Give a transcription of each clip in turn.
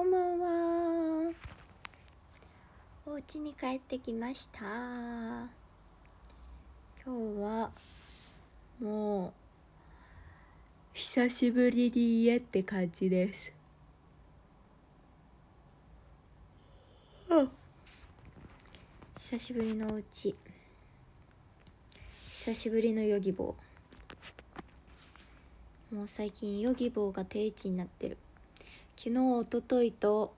こんばんはお家に帰ってきました今日はもう久しぶりに家って感じです久しぶりのお家久しぶりのヨギボーもう最近ヨギボーが定位置になってる昨日おとといと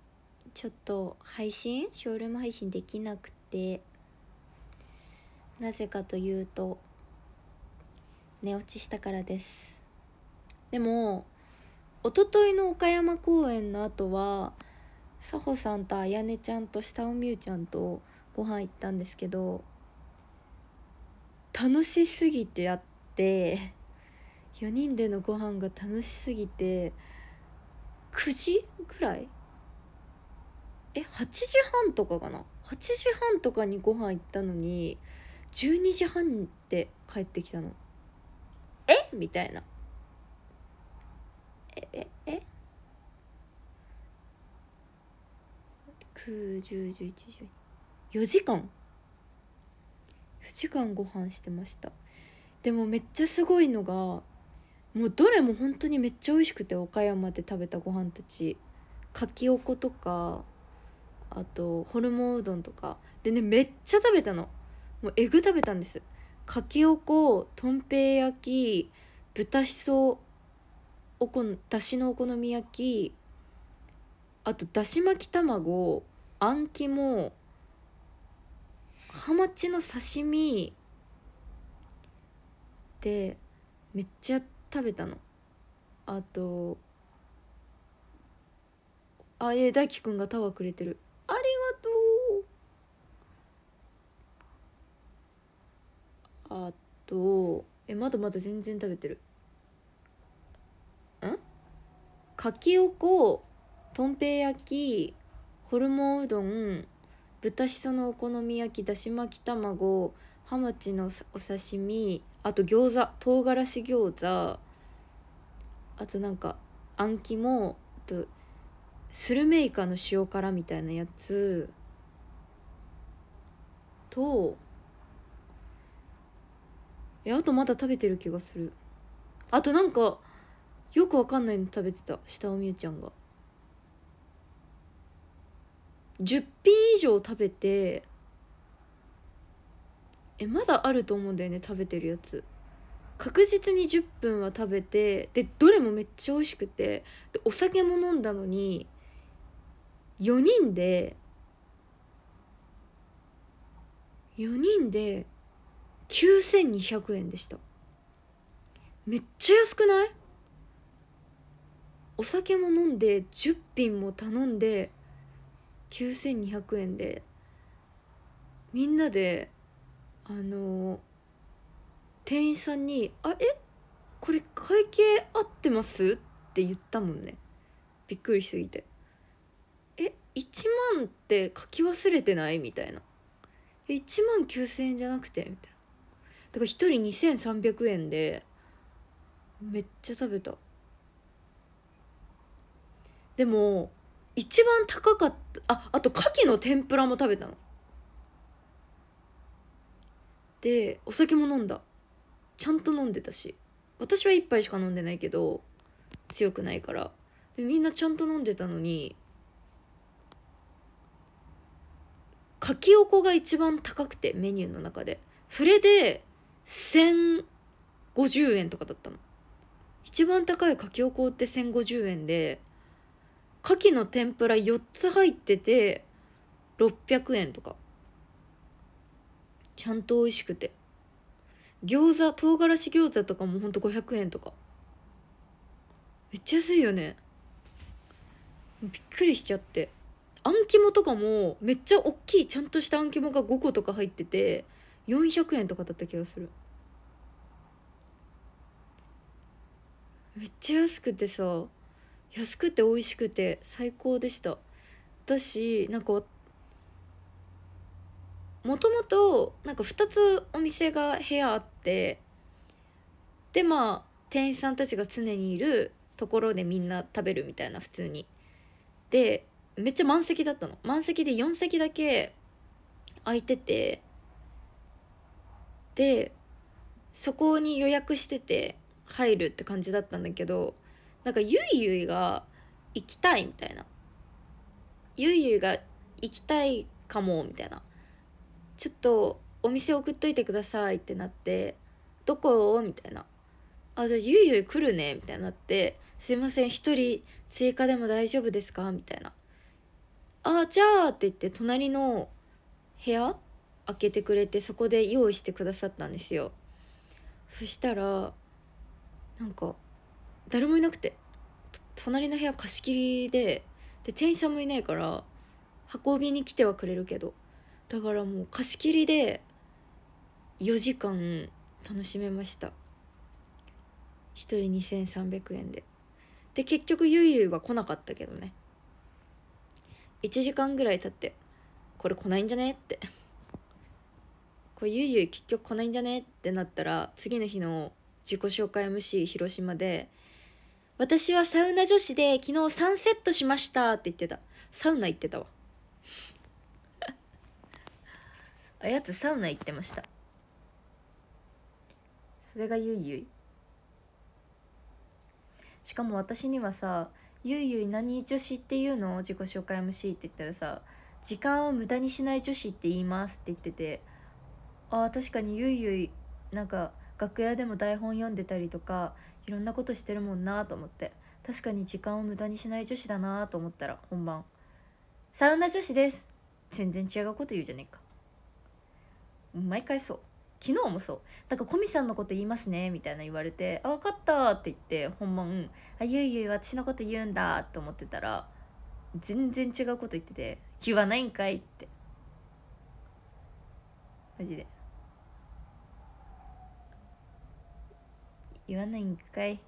ちょっと配信ショールーム配信できなくてなぜかというと寝落ちしたからですでもおとといの岡山公演の後は佐穂さんとあやねちゃんと下尾美羽ちゃんとご飯行ったんですけど楽しすぎてやって4人でのご飯が楽しすぎて9時ぐらいえ8時半とかかな8時半とかにご飯行ったのに12時半で帰ってきたのえみたいなえええ9 1 0 1 1 1時間4時間ご飯してましたでもめっちゃすごいのがもうどれも本当にめっちゃ美味しくて岡山で食べたご飯たちかきおことかあとホルモンうどんとかでねめっちゃ食べたのもうえぐ食べたんですかきおことんぺい焼き豚しそおこだしのお好み焼きあとだし巻き卵あん肝ハマチの刺身でめっちゃ食べたのあとあえ大輝くんがタワーくれてるありがとうあとえまだまだ全然食べてるんかきおことんぺい焼きホルモンうどん豚しそのお好み焼きだし巻き卵ハマチのお刺身あと餃子唐辛子餃子あとなんかあん肝あとスルメイカの塩辛みたいなやつとえあとまだ食べてる気がするあとなんかよくわかんないの食べてた下尾美羽ちゃんが10品以上食べてえまだあると思うんだよね食べてるやつ確実に10分は食べてでどれもめっちゃ美味しくてでお酒も飲んだのに4人で4人で9200円でしためっちゃ安くないお酒も飲んで10品も頼んで9200円でみんなであの店員さんに「あえこれ会計合ってます?」って言ったもんねびっくりしすぎて「え1万って書き忘れてない?」みたいな「え1万9,000円じゃなくて?」みたいなだから1人2300円でめっちゃ食べたでも一番高かったああと牡蠣の天ぷらも食べたのでお酒も飲んだちゃんと飲んでたし私は1杯しか飲んでないけど強くないからでみんなちゃんと飲んでたのにかきおこが一番高くてメニューの中でそれで1050円とかだったの一番高いかきおこって1050円でかきの天ぷら4つ入ってて600円とかちゃんと美味しくて餃子唐辛子餃子とかもほんと500円とかめっちゃ安いよねびっくりしちゃってあん肝とかもめっちゃ大きいちゃんとしたあん肝が5個とか入ってて400円とかだった気がするめっちゃ安くてさ安くて美味しくて最高でしただしなんかもともとなんか2つお店が部屋あってでまあ店員さんたちが常にいるところでみんな食べるみたいな普通にでめっちゃ満席だったの満席で4席だけ空いててでそこに予約してて入るって感じだったんだけどなんかゆいゆいが行きたいみたいなゆいゆいが行きたいかもみたいなちょっとお店送っといてくださいってなって「どこ?」みたいな「あじゃあゆいゆい来るね」みたいになって「すいません1人追加でも大丈夫ですか?」みたいな「あじゃあ」って言って隣の部屋開けてくれてそこで用意してくださったんですよそしたらなんか誰もいなくて隣の部屋貸し切りでで店員さんもいないから運びに来てはくれるけどだからもう貸し切りで4時間楽しめました1人2300円でで結局ゆいゆいは来なかったけどね1時間ぐらい経ってこれ来ないんじゃねってこれゆいゆい結局来ないんじゃねってなったら次の日の自己紹介 MC 広島で「私はサウナ女子で昨日サンセットしました」って言ってたサウナ行ってたわあやつサウナ行ってましたそれがゆいゆいしかも私にはさ「ゆいゆい何女子っていうの?」自己紹介 MC って言ったらさ「時間を無駄にしない女子って言います」って言っててああ確かにゆいゆいなんか楽屋でも台本読んでたりとかいろんなことしてるもんなと思って確かに時間を無駄にしない女子だなと思ったら本番「サウナ女子です」全然違うこと言うじゃねえか毎回そう昨日もそうだから「コミさんのこと言いますね」みたいな言われて「あ分かった」って言ってほんまん「あゆいゆい私のこと言うんだ」って思ってたら全然違うこと言ってて「言わないんかい」ってマジで言わないんかい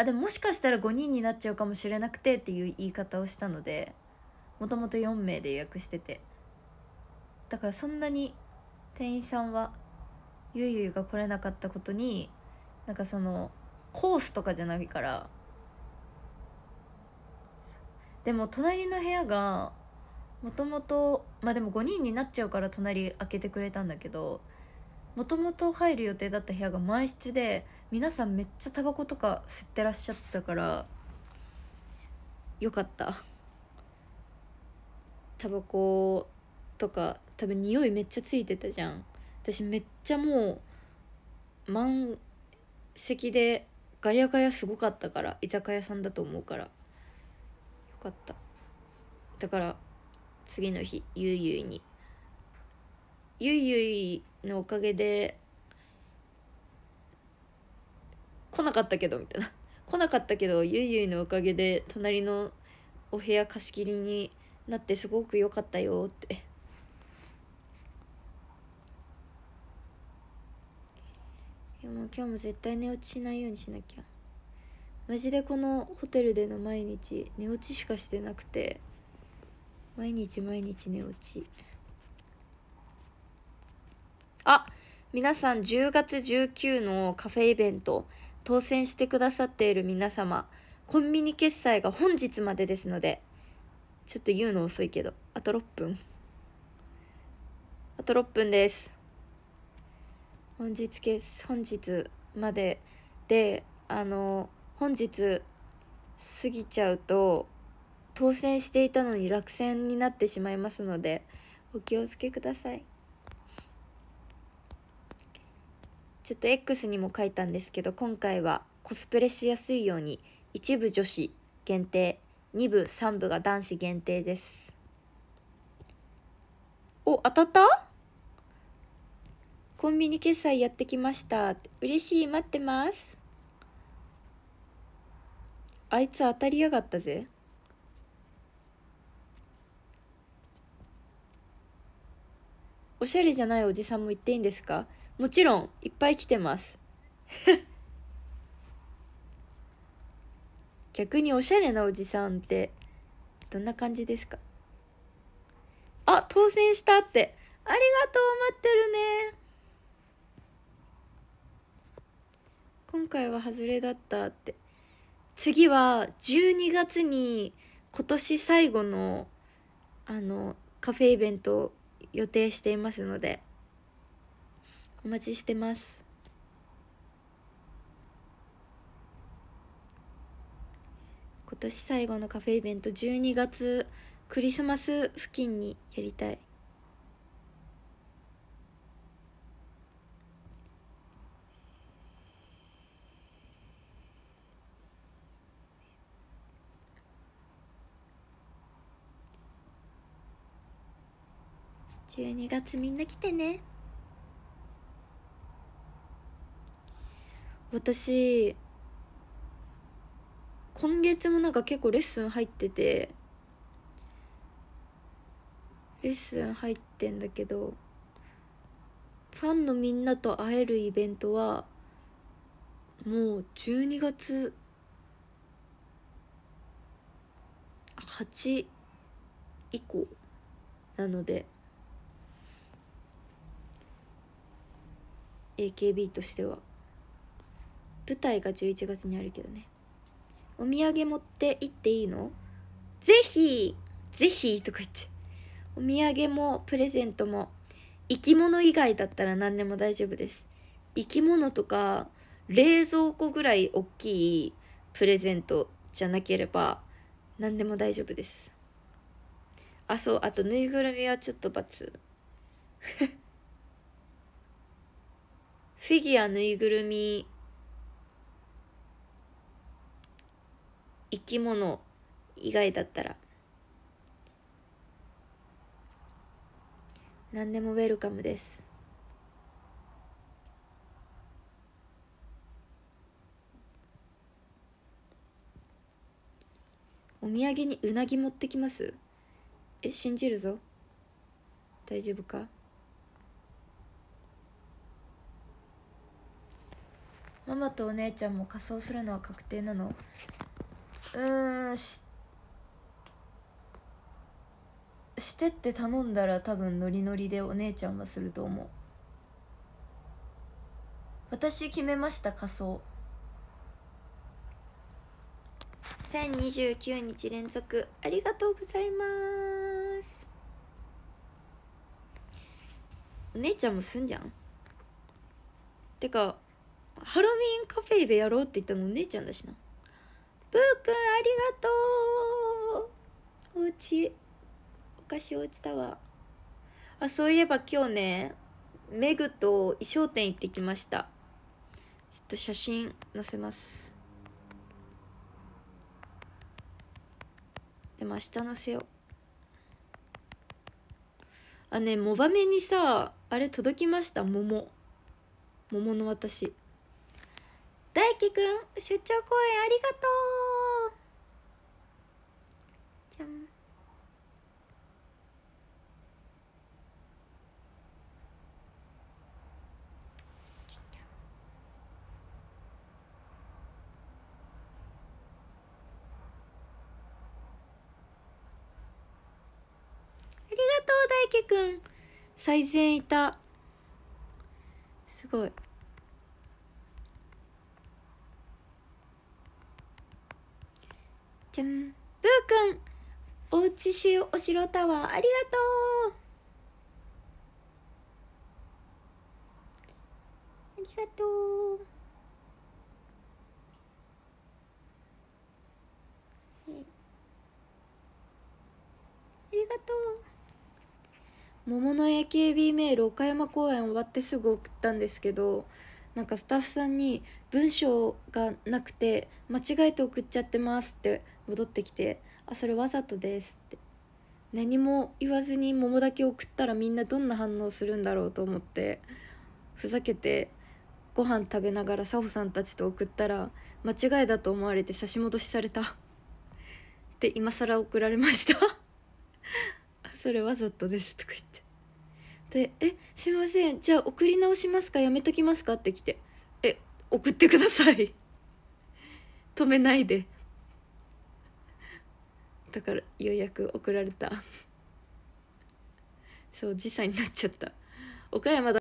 あでももしかしたら5人になっちゃうかもしれなくてっていう言い方をしたのでもともと4名で予約しててだからそんなに店員さんはゆいゆいが来れなかったことになんかそのコースとかじゃないからでも隣の部屋がもともとまあでも5人になっちゃうから隣開けてくれたんだけどもともと入る予定だった部屋が満室で皆さんめっちゃタバコとか吸ってらっしゃってたからよかったタバコとか多分匂いめっちゃついてたじゃん私めっちゃもう満席でガヤガヤすごかったから居酒屋さんだと思うからよかっただから次の日ゆいゆいにゆいゆいのおかげで来なかったけどみたいな来なかったけどゆいゆいのおかげで隣のお部屋貸し切りになってすごく良かったよってもう今日も絶対寝落ちしないようにしなきゃマジでこのホテルでの毎日寝落ちしかしてなくて毎日毎日寝落ち。あ、皆さん10月19のカフェイベント、当選してくださっている皆様、コンビニ決済が本日までですので、ちょっと言うの遅いけど、あと6分。あと6分です。本日決、本日までで、あの、本日過ぎちゃうと、当選していたのに落選になってしまいますので、お気をつけください。ちょっと X にも書いたんですけど今回はコスプレしやすいように一部女子限定2部3部が男子限定ですお当たったコンビニ決済やってきました嬉しい待ってますあいつ当たりやがったぜおしゃれじゃないおじさんも言っていいんですかもちろんいっぱい来てます 逆におしゃれなおじさんってどんな感じですかあ当選したってありがとう待ってるね今回は外れだったって次は12月に今年最後のあのカフェイベントを予定していますのでお待ちしてます今年最後のカフェイベント12月クリスマス付近にやりたい12月みんな来てね。私今月もなんか結構レッスン入っててレッスン入ってんだけどファンのみんなと会えるイベントはもう12月8以降なので AKB としては舞台が11月にあるけどねお土産持って行っていいのぜひぜひとか言ってお土産もプレゼントも生き物以外だったら何でも大丈夫です生き物とか冷蔵庫ぐらい大きいプレゼントじゃなければ何でも大丈夫ですあそうあとぬいぐるみはちょっと罰 フィギュアぬいぐるみ生き物以外だったら何でもウェルカムですお土産にうなぎ持ってきますえ信じるぞ大丈夫かママとお姉ちゃんも仮装するのは確定なのうんししてって頼んだら多分ノリノリでお姉ちゃんはすると思う私決めました仮装1029日連続ありがとうございますお姉ちゃんもすんじゃんてかハロウィンカフェでやろうって言ったのお姉ちゃんだしなブーくんありがとうおうちお菓子落ちたわあそういえば今日ねメグと衣装店行ってきましたちょっと写真載せますでも明日載せようあねモバメにさあれ届きました桃桃の私大輝くん出張公演ありがとうじゃんありがとう大輝くん最善いたすごいゃんブーくんおうちしお城タワーありがとうありがとうありがとう桃の AKB メール岡山公演終わってすぐ送ったんですけどなんかスタッフさんに文章がなくて間違えて送っちゃってますって戻ってきて「あそれわざとです」って何も言わずに桃だけ送ったらみんなどんな反応するんだろうと思ってふざけてご飯食べながらサホさんたちと送ったら間違いだと思われて差し戻しされたって今更送られました それわざとですとか言ってで「えすいませんじゃあ送り直しますかやめときますか?」って来て「え送ってください止めないで」だからようやく送られたそう時差になっちゃった岡山だ